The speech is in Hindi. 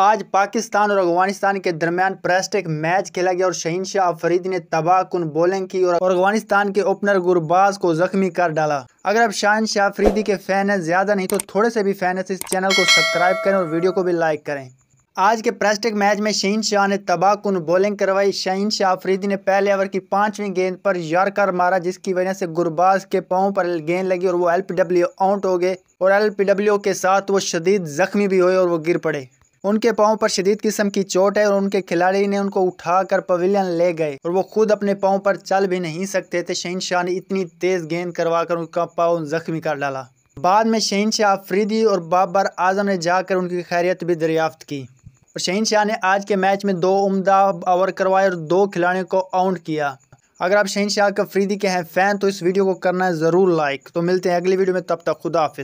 आज पाकिस्तान और अफगानिस्तान के दरमियान प्रेस्ट एक मैच खेला गया और शहीन शाह अफरीद ने तबाह कन बॉलिंग की और अफगानिस्तान के ओपनर गुरबाज को जख्मी कर डाला अगर आप शाहन शाह अफरीदी के फैन हैं ज़्यादा नहीं तो थोड़े से भी फैन है तो इस चैनल को सब्सक्राइब करें और वीडियो को भी लाइक करें आज के प्रेस्टिक मैच में शहीन शाह ने तबाह कन बॉलिंग करवाई शहीन शाह अफरीदी ने पहले ओवर की पांचवीं गेंद पर यारकर मारा जिसकी वजह से गुरबाज के पाओ पर गेंद लगी और वो डब्ल्यू आउट हो गए और डब्ल्यू के साथ वो शदीद जख्मी भी हुए और वो गिर पड़े उनके पाओं पर शदीद किस्म की चोट है और उनके खिलाड़ी ने उनको उठाकर पवेलियन ले गए और वो खुद अपने पाओ पर चल भी नहीं सकते थे शहीन शाह ने इतनी तेज़ गेंद करवा कर उनका पाओ जख्मी कर डाला बाद में शहीन शाह अफरीदी और बाबर आजम ने जाकर उनकी खैरियत भी दरियाफ्त की और शहीन शाह ने आज के मैच में दो उमदा ओवर करवाए और दो खिलाड़ियों को आउट किया अगर आप शहीन शाह अफरीदी के हैं फ़ैन तो इस वीडियो को करना है ज़रूर लाइक तो मिलते हैं अगली वीडियो में तब तक खुदा हाफिज़